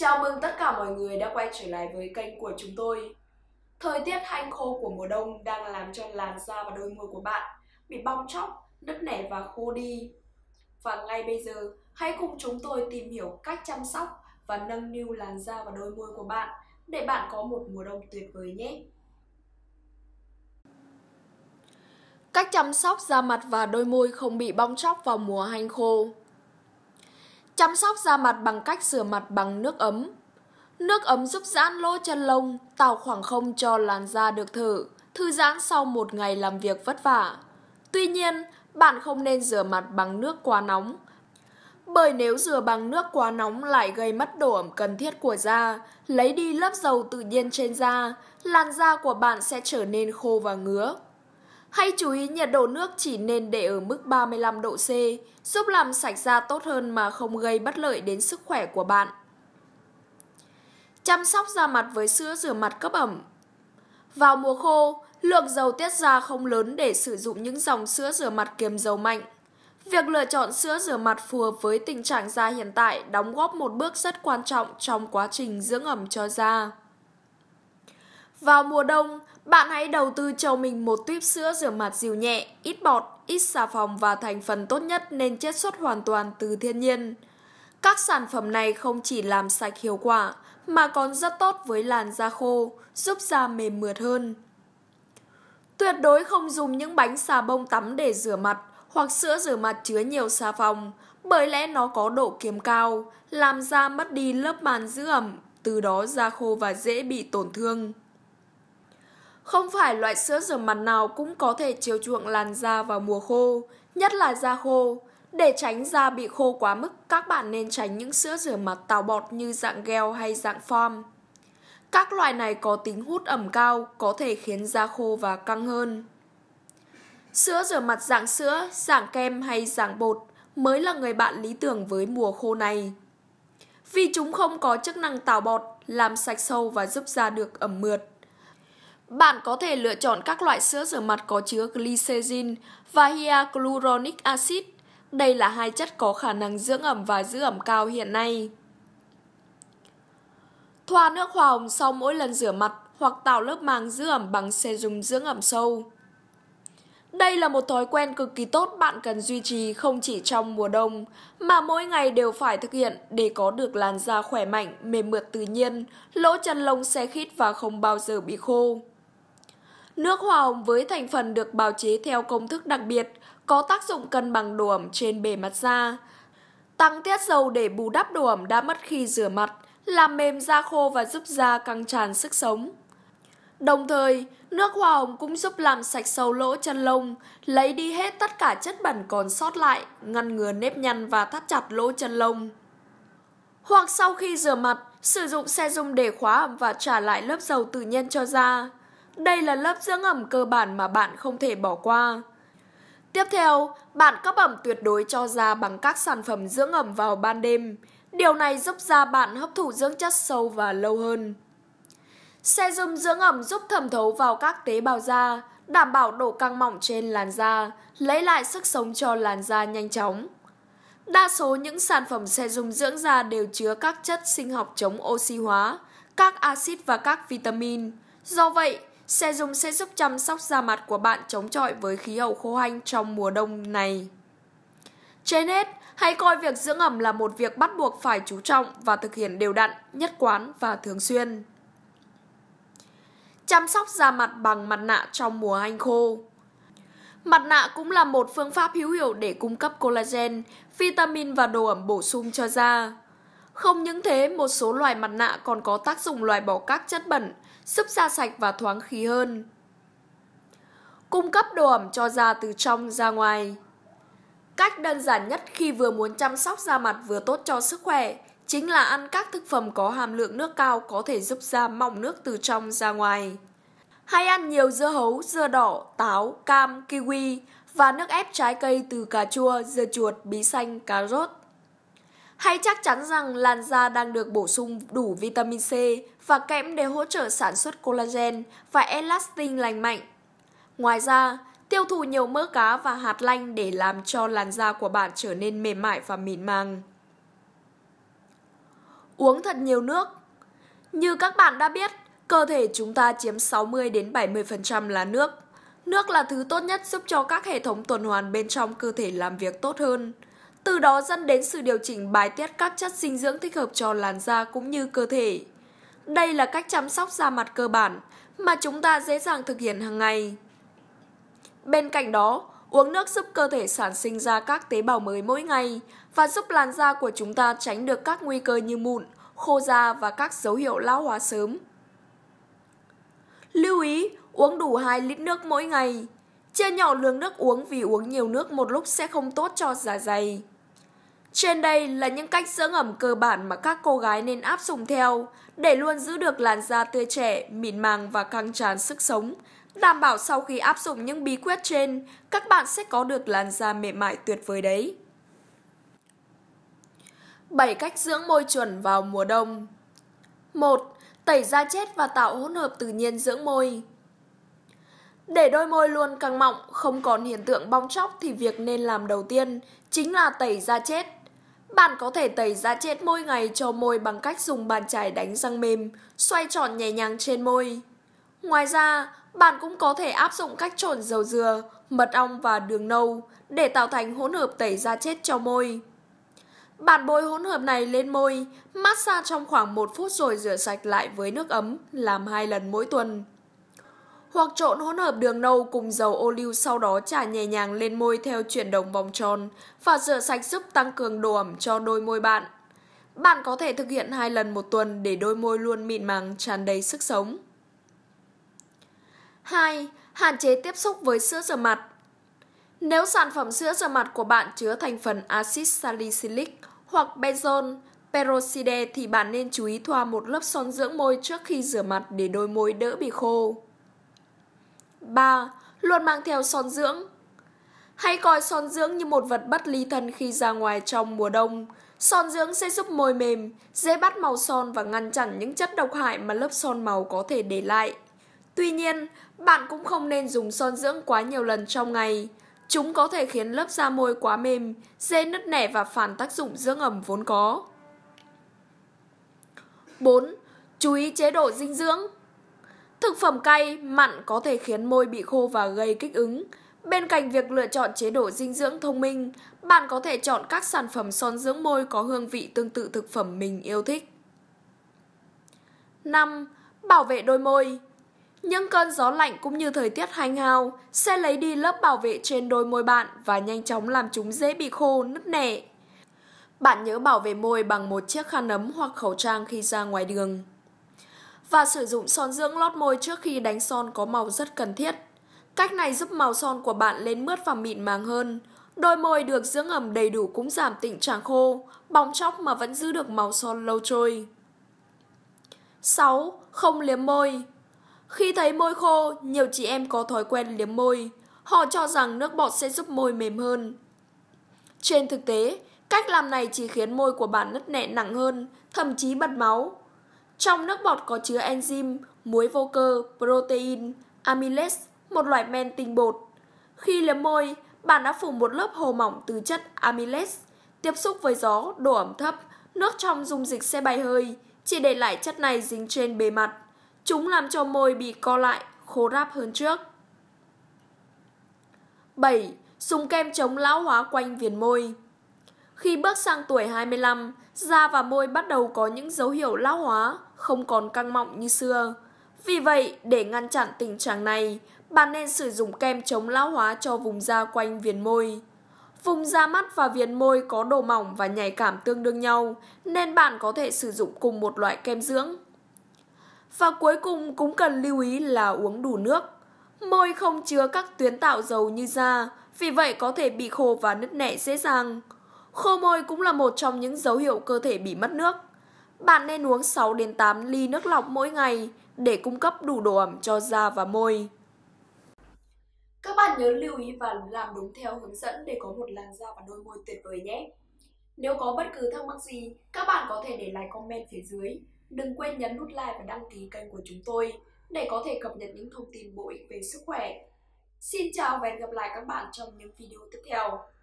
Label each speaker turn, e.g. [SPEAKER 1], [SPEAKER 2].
[SPEAKER 1] Chào mừng tất cả mọi người đã quay trở lại với kênh của chúng tôi. Thời tiết hanh khô của mùa đông đang làm cho làn da và đôi môi của bạn bị bong chóc, nứt nẻ và khô đi. Và ngay bây giờ, hãy cùng chúng tôi tìm hiểu cách chăm sóc và nâng niu làn da và đôi môi của bạn để bạn có một mùa đông tuyệt vời nhé. Cách chăm sóc da mặt và đôi môi không bị bong chóc vào mùa hanh khô Chăm sóc da mặt bằng cách rửa mặt bằng nước ấm. Nước ấm giúp giãn lỗ chân lông, tạo khoảng không cho làn da được thở, thư giãn sau một ngày làm việc vất vả. Tuy nhiên, bạn không nên rửa mặt bằng nước quá nóng, bởi nếu rửa bằng nước quá nóng lại gây mất độ ẩm cần thiết của da, lấy đi lớp dầu tự nhiên trên da, làn da của bạn sẽ trở nên khô và ngứa. Hãy chú ý nhiệt độ nước chỉ nên để ở mức 35 độ C, giúp làm sạch da tốt hơn mà không gây bất lợi đến sức khỏe của bạn. Chăm sóc da mặt với sữa rửa mặt cấp ẩm Vào mùa khô, lượng dầu tiết ra không lớn để sử dụng những dòng sữa rửa mặt kiềm dầu mạnh. Việc lựa chọn sữa rửa mặt phù hợp với tình trạng da hiện tại đóng góp một bước rất quan trọng trong quá trình dưỡng ẩm cho da. Vào mùa đông, bạn hãy đầu tư cho mình một tuyếp sữa rửa mặt dịu nhẹ, ít bọt, ít xà phòng và thành phần tốt nhất nên chiết xuất hoàn toàn từ thiên nhiên. Các sản phẩm này không chỉ làm sạch hiệu quả mà còn rất tốt với làn da khô, giúp da mềm mượt hơn. Tuyệt đối không dùng những bánh xà bông tắm để rửa mặt hoặc sữa rửa mặt chứa nhiều xà phòng bởi lẽ nó có độ kiềm cao, làm da mất đi lớp màng giữ ẩm, từ đó da khô và dễ bị tổn thương. Không phải loại sữa rửa mặt nào cũng có thể chiều chuộng làn da vào mùa khô, nhất là da khô. Để tránh da bị khô quá mức, các bạn nên tránh những sữa rửa mặt tạo bọt như dạng gel hay dạng form. Các loại này có tính hút ẩm cao, có thể khiến da khô và căng hơn. Sữa rửa mặt dạng sữa, dạng kem hay dạng bột mới là người bạn lý tưởng với mùa khô này. Vì chúng không có chức năng tạo bọt, làm sạch sâu và giúp da được ẩm mượt. Bạn có thể lựa chọn các loại sữa rửa mặt có chứa glycerin và hyaluronic acid. Đây là hai chất có khả năng dưỡng ẩm và giữ ẩm cao hiện nay. Thoa nước hoa hồng sau mỗi lần rửa mặt hoặc tạo lớp màng giữ ẩm bằng serum dưỡng ẩm sâu. Đây là một thói quen cực kỳ tốt bạn cần duy trì không chỉ trong mùa đông, mà mỗi ngày đều phải thực hiện để có được làn da khỏe mạnh, mềm mượt tự nhiên, lỗ chân lông xe khít và không bao giờ bị khô. Nước hoa hồng với thành phần được bào chế theo công thức đặc biệt, có tác dụng cân bằng độ ẩm trên bề mặt da. Tăng tiết dầu để bù đắp độ ẩm đã mất khi rửa mặt, làm mềm da khô và giúp da căng tràn sức sống. Đồng thời, nước hoa hồng cũng giúp làm sạch sâu lỗ chân lông, lấy đi hết tất cả chất bẩn còn sót lại, ngăn ngừa nếp nhăn và thắt chặt lỗ chân lông. Hoặc sau khi rửa mặt, sử dụng xe dung để khóa ẩm và trả lại lớp dầu tự nhiên cho da. Đây là lớp dưỡng ẩm cơ bản mà bạn không thể bỏ qua. Tiếp theo, bạn cấp ẩm tuyệt đối cho da bằng các sản phẩm dưỡng ẩm vào ban đêm. Điều này giúp da bạn hấp thụ dưỡng chất sâu và lâu hơn. Serum dưỡng ẩm giúp thẩm thấu vào các tế bào da, đảm bảo độ căng mỏng trên làn da, lấy lại sức sống cho làn da nhanh chóng. Đa số những sản phẩm serum dưỡng da đều chứa các chất sinh học chống oxy hóa, các axit và các vitamin. Do vậy, Xe dùng sẽ giúp chăm sóc da mặt của bạn chống chọi với khí hậu khô hanh trong mùa đông này. Trên hết, hãy coi việc dưỡng ẩm là một việc bắt buộc phải chú trọng và thực hiện đều đặn, nhất quán và thường xuyên. Chăm sóc da mặt bằng mặt nạ trong mùa hanh khô. Mặt nạ cũng là một phương pháp hữu hiệu để cung cấp collagen, vitamin và đồ ẩm bổ sung cho da. Không những thế, một số loài mặt nạ còn có tác dụng loại bỏ các chất bẩn, giúp da sạch và thoáng khí hơn. Cung cấp độ ẩm cho da từ trong ra ngoài. Cách đơn giản nhất khi vừa muốn chăm sóc da mặt vừa tốt cho sức khỏe chính là ăn các thực phẩm có hàm lượng nước cao có thể giúp da mỏng nước từ trong ra ngoài. Hay ăn nhiều dưa hấu, dưa đỏ, táo, cam, kiwi và nước ép trái cây từ cà chua, dưa chuột, bí xanh, cà rốt. Hãy chắc chắn rằng làn da đang được bổ sung đủ vitamin C và kẽm để hỗ trợ sản xuất collagen và elastin lành mạnh. Ngoài ra, tiêu thụ nhiều mỡ cá và hạt lanh để làm cho làn da của bạn trở nên mềm mại và mịn màng. Uống thật nhiều nước. Như các bạn đã biết, cơ thể chúng ta chiếm 60 đến 70% là nước. Nước là thứ tốt nhất giúp cho các hệ thống tuần hoàn bên trong cơ thể làm việc tốt hơn từ đó dẫn đến sự điều chỉnh bài tiết các chất dinh dưỡng thích hợp cho làn da cũng như cơ thể. Đây là cách chăm sóc da mặt cơ bản mà chúng ta dễ dàng thực hiện hàng ngày. Bên cạnh đó, uống nước giúp cơ thể sản sinh ra các tế bào mới mỗi ngày và giúp làn da của chúng ta tránh được các nguy cơ như mụn, khô da và các dấu hiệu lão hóa sớm. Lưu ý, uống đủ 2 lít nước mỗi ngày. Chia nhỏ lượng nước uống vì uống nhiều nước một lúc sẽ không tốt cho dạ dày. Trên đây là những cách dưỡng ẩm cơ bản mà các cô gái nên áp dụng theo để luôn giữ được làn da tươi trẻ, mịn màng và căng tràn sức sống. Đảm bảo sau khi áp dụng những bí quyết trên, các bạn sẽ có được làn da mềm mại tuyệt vời đấy. 7 cách dưỡng môi chuẩn vào mùa đông 1. Tẩy da chết và tạo hỗn hợp tự nhiên dưỡng môi để đôi môi luôn căng mọng, không còn hiện tượng bong chóc thì việc nên làm đầu tiên chính là tẩy da chết. Bạn có thể tẩy da chết mỗi ngày cho môi bằng cách dùng bàn chải đánh răng mềm, xoay tròn nhẹ nhàng trên môi. Ngoài ra, bạn cũng có thể áp dụng cách trộn dầu dừa, mật ong và đường nâu để tạo thành hỗn hợp tẩy da chết cho môi. Bạn bôi hỗn hợp này lên môi, massage trong khoảng 1 phút rồi rửa sạch lại với nước ấm, làm hai lần mỗi tuần hoặc trộn hỗn hợp đường nâu cùng dầu ô liu sau đó chả nhẹ nhàng lên môi theo chuyển động vòng tròn và rửa sạch giúp tăng cường độ ẩm cho đôi môi bạn. Bạn có thể thực hiện hai lần một tuần để đôi môi luôn mịn màng, tràn đầy sức sống. 2. Hạn chế tiếp xúc với sữa rửa mặt Nếu sản phẩm sữa rửa mặt của bạn chứa thành phần axit salicylic hoặc benzoin, peroxide thì bạn nên chú ý thoa một lớp son dưỡng môi trước khi rửa mặt để đôi môi đỡ bị khô. 3. Luôn mang theo son dưỡng Hãy coi son dưỡng như một vật bất ly thân khi ra ngoài trong mùa đông. Son dưỡng sẽ giúp môi mềm, dễ bắt màu son và ngăn chặn những chất độc hại mà lớp son màu có thể để lại. Tuy nhiên, bạn cũng không nên dùng son dưỡng quá nhiều lần trong ngày. Chúng có thể khiến lớp da môi quá mềm, dễ nứt nẻ và phản tác dụng dưỡng ẩm vốn có. 4. Chú ý chế độ dinh dưỡng Thực phẩm cay, mặn có thể khiến môi bị khô và gây kích ứng. Bên cạnh việc lựa chọn chế độ dinh dưỡng thông minh, bạn có thể chọn các sản phẩm son dưỡng môi có hương vị tương tự thực phẩm mình yêu thích. 5. Bảo vệ đôi môi Những cơn gió lạnh cũng như thời tiết hanh hao sẽ lấy đi lớp bảo vệ trên đôi môi bạn và nhanh chóng làm chúng dễ bị khô, nứt nẻ. Bạn nhớ bảo vệ môi bằng một chiếc khăn ấm hoặc khẩu trang khi ra ngoài đường và sử dụng son dưỡng lót môi trước khi đánh son có màu rất cần thiết. Cách này giúp màu son của bạn lên mướt và mịn màng hơn. Đôi môi được dưỡng ẩm đầy đủ cũng giảm tình trạng khô, bóng chóc mà vẫn giữ được màu son lâu trôi. 6. Không liếm môi Khi thấy môi khô, nhiều chị em có thói quen liếm môi. Họ cho rằng nước bọt sẽ giúp môi mềm hơn. Trên thực tế, cách làm này chỉ khiến môi của bạn nứt nẻ nặng hơn, thậm chí bật máu, trong nước bọt có chứa enzyme, muối vô cơ, protein, amylase, một loại men tinh bột. Khi liếm môi, bạn đã phủ một lớp hồ mỏng từ chất amylase. Tiếp xúc với gió, độ ẩm thấp, nước trong dung dịch sẽ bay hơi, chỉ để lại chất này dính trên bề mặt. Chúng làm cho môi bị co lại, khô ráp hơn trước. 7. Dùng kem chống lão hóa quanh viền môi Khi bước sang tuổi 25, da và môi bắt đầu có những dấu hiệu lão hóa, không còn căng mọng như xưa. Vì vậy, để ngăn chặn tình trạng này, bạn nên sử dụng kem chống lão hóa cho vùng da quanh viền môi. Vùng da mắt và viền môi có độ mỏng và nhạy cảm tương đương nhau, nên bạn có thể sử dụng cùng một loại kem dưỡng. Và cuối cùng cũng cần lưu ý là uống đủ nước. Môi không chứa các tuyến tạo dầu như da, vì vậy có thể bị khô và nứt nẻ dễ dàng. Khô môi cũng là một trong những dấu hiệu cơ thể bị mất nước. Bạn nên uống 6 đến 8 ly nước lọc mỗi ngày để cung cấp đủ độ ẩm cho da và môi. Các bạn nhớ lưu ý và làm đúng theo hướng dẫn để có một làn da và đôi môi tuyệt vời nhé. Nếu có bất cứ thắc mắc gì, các bạn có thể để lại comment phía dưới. Đừng quên nhấn nút like và đăng ký kênh của chúng tôi để có thể cập nhật những thông tin bổ ích về sức khỏe. Xin chào và hẹn gặp lại các bạn trong những video tiếp theo.